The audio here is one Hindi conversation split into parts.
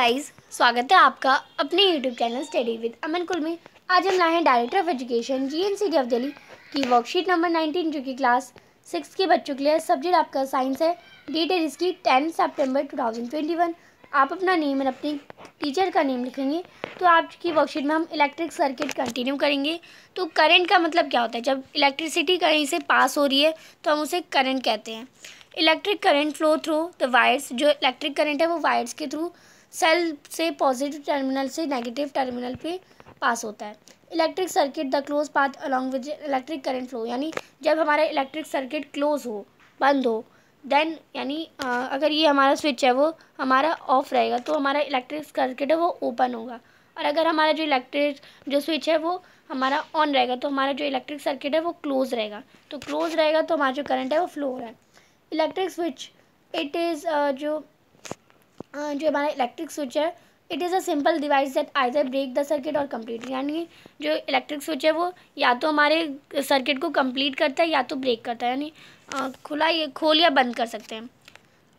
गाइस स्वागत है आपका अपने YouTube channel study with Aman कुल में आज हम लाए हैं director of education G N C D of Delhi की वर्कशीट नंबर नाइनटीन जो कि क्लास सिक्स के बच्चों के लिए सब्जेक्ट आपका साइंस है डेट है इसकी 10 सेप्टेम्बर टू आप अपना नेम और अपने टीचर का नेम लिखेंगे तो आपकी वर्कशीट में हम इलेक्ट्रिक सर्किट कंटिन्यू करेंगे तो करंट का मतलब क्या होता है जब इलेक्ट्रिसिटी कहीं से पास हो रही है तो हम उसे करंट कहते हैं electric current flow through the wires जो इलेक्ट्रिक करंट है वो वायर्स के थ्रू सेल से पॉजिटिव टर्मिनल से नेगेटिव टर्मिनल पे पास होता है electric circuit the close path along with electric current flow यानी जब हमारा इलेक्ट्रिक सर्किट क्लोज हो बंद हो देन यानी अगर ये हमारा स्विच है वो हमारा ऑफ रहेगा तो हमारा इलेक्ट्रिक सर्किट है वो ओपन होगा और अगर हमारा जो इलेक्ट्रिक जो स्विच है वो हमारा ऑन रहेगा तो हमारा जो इलेक्ट्रिक सर्किट है वो क्लोज रहेगा तो क्लोज रहेगा तो हमारा जो करंट है वो फ्लो हो रहा है इलेक्ट्रिक स्विच इट इज़ जो Uh, जो हमारा इलेक्ट्रिक स्विच है it is a simple device that either break the circuit और कम्प्लीट यानी जो इलेक्ट्रिक स्विच है वो या तो हमारे सर्किट को कम्प्लीट करता है या तो ब्रेक करता है यानी uh, खुला ये खोल या बंद कर सकते हैं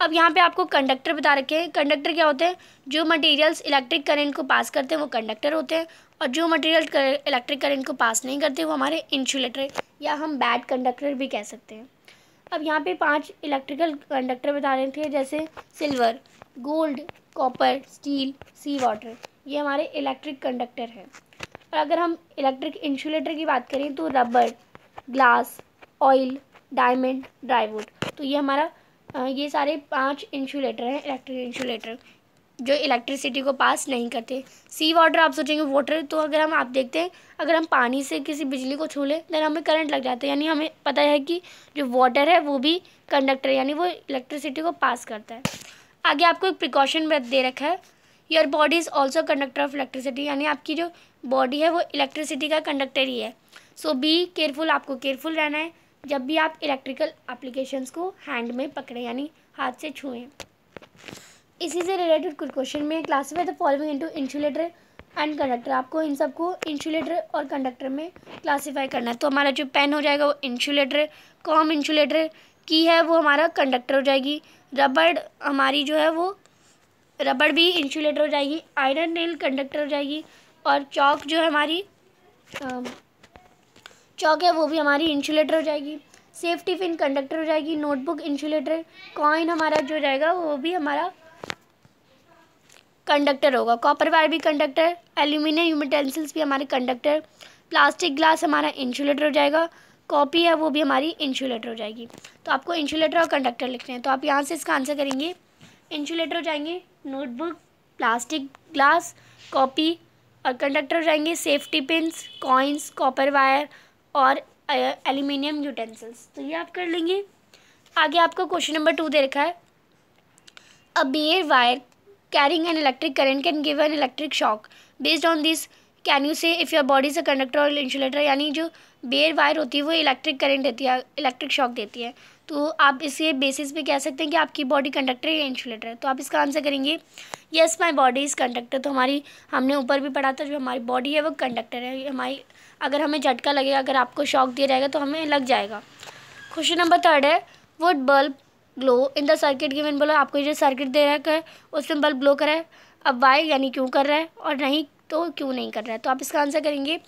अब यहाँ पे आपको कंडक्टर बता रखे हैं कंडक्टर क्या होते हैं जो मटेरियल्स इलेक्ट्रिक करंट को पास करते हैं वो कंडक्टर होते हैं और जो मटेरियल इलेक्ट्रिक करंट को पास नहीं करते वो हमारे इंसुलेटर या हम बैड कंडक्टर भी कह सकते हैं अब यहाँ पे पांच इलेक्ट्रिकल कंडक्टर बता रहे थे जैसे silver gold copper steel sea water ये हमारे इलेक्ट्रिक कंडक्टर हैं और अगर हम इलेक्ट्रिक इंसुलेटर की बात करें तो rubber glass oil diamond dry wood तो ये हमारा ये सारे पांच इंसुलेटर हैं इलेक्ट्रिक इंसुलेटर जो इलेक्ट्रिसिटी को पास नहीं करते सी वाटर आप सोचेंगे वाटर तो अगर हम आप देखते हैं अगर हम पानी से किसी बिजली को छू लें देन हमें करंट लग जाता है यानी हमें पता है कि जो वाटर है वो भी कंडक्टर यानी वो इलेक्ट्रिसिटी को पास करता है आगे आपको एक प्रिकॉशन दे रखा है your body is also conductor of electricity यानी आपकी जो बॉडी है वो इलेक्ट्रिसिटी का कंडक्टर ही है सो बी केयरफुल आपको केयरफुल रहना है जब भी आप इलेक्ट्रिकल एप्लीकेशंस को हैंड में पकड़ें यानी हाथ से छुएं इसी से रिलेटेड कुछ क्वेश्चन में classify the following into insulator and conductor आपको इन सबको इंसुलेटर और कंडक्टर में क्लासिफाई करना है तो हमारा जो पेन हो जाएगा वो इंसुलेटर कॉम इंसुलेटर की है वो हमारा कंडक्टर हो जाएगी रबड़ हमारी जो है वो रबड़ भी इंसुलेटर हो जाएगी आयरन नेल कंडक्टर हो जाएगी और चौक जो है हमारी चौक है वो भी हमारी इंसुलेटर हो जाएगी सेफ्टी पिन कंडक्टर हो जाएगी नोटबुक इंसुलेटर कॉइन हमारा जो जाएगा वो भी हमारा कंडक्टर होगा कॉपर वायर भी कंडक्टर एल्यूमिनियम यूमिटेंसिल्स भी हमारे कंडक्टर प्लास्टिक ग्लास हमारा इंसुलेटर हो जाएगा कॉपी है वो भी हमारी इंसुलेटर हो जाएगी तो आपको इंसुलेटर और कंडक्टर लिखने हैं तो आप यहाँ से इसका आंसर करेंगे इंसुलेटर हो जाएंगे नोटबुक प्लास्टिक ग्लास कॉपी और कंडक्टर हो जाएंगे safety pins coins copper wire और एल्यूमिनियम यूटेंसिल्स तो ये आप कर लेंगे आगे आपको क्वेश्चन नंबर टू दे रखा है a bare wire carrying an electric current can give an electric shock based on this can you say if your body is conductor और इंसुलेटर यानी जो बेयर वायर होती है वो इलेक्ट्रिक करंट देती है इलेक्ट्रिक शॉक देती है तो आप इसके बेसिस पे कह सकते हैं कि आपकी बॉडी कंडक्टर या इंसुलेटर है तो आप इसका आंसर करेंगे yes my body is conductor तो हमारी हमने ऊपर भी पढ़ा था जो हमारी बॉडी है वो कंडक्टर है हमारी अगर हमें झटका लगेगा अगर आपको शॉक दिया जाएगा तो हमें लग जाएगा क्वेश्चन नंबर थर्ड है would bulb glow in the circuit given बोलो आपको जो सर्किट दे रहा है उसमें बल्ब ग्लो करा है अब वाई यानी क्यों कर रहा है और नहीं तो क्यों नहीं कर रहा है तो आप इसका आंसर करेंगे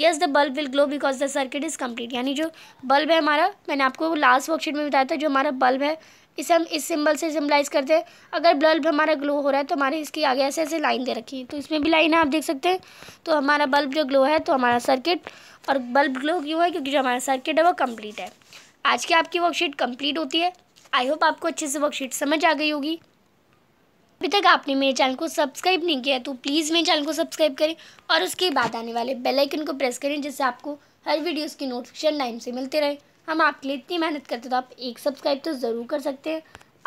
yes the bulb will glow because the circuit is complete यानी जो बल्ब है हमारा मैंने आपको लास्ट वर्कशीट में बताया था जो हमारा बल्ब है इसे हम इस सिंबल से सिम्बलाइज़ करते हैं अगर बल्ब हमारा ग्लो हो रहा है तो हमारे इसकी आगे ऐसे ऐसे लाइन दे रखी है तो इसमें भी लाइन है आप देख सकते हैं तो हमारा बल्ब जो ग्लो है तो हमारा सर्किट और बल्ब ग्लो क्यों है क्योंकि जो हमारा सर्किट है वो कम्प्लीट है आज की आपकी वर्कशीट कम्प्लीट होती है आई होप आपको अच्छे से वर्कशीट समझ आ गई होगी अभी तक आपने मेरे चैनल को सब्सक्राइब नहीं किया तो प्लीज़ मेरे चैनल को सब्सक्राइब करें और उसके बाद आने वाले बेल आइकन को प्रेस करें जिससे आपको हर वीडियोस की नोटिफिकेशन टाइम से मिलते रहे हम आपके लिए इतनी मेहनत करते तो आप एक सब्सक्राइब तो ज़रूर कर सकते हैं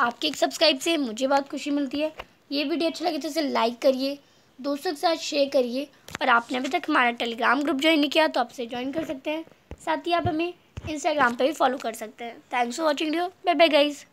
आपके एक सब्सक्राइब से मुझे बहुत खुशी मिलती है ये वीडियो अच्छी लगे तो इसे लाइक करिए दोस्तों के साथ शेयर करिए और आपने अभी तक हमारा टेलीग्राम ग्रुप ज्वाइन नहीं किया तो आपसे ज्वाइन कर सकते हैं साथ ही आप हमें इंस्टाग्राम पर भी फॉलो कर सकते हैं thanks for watching video bye bye guys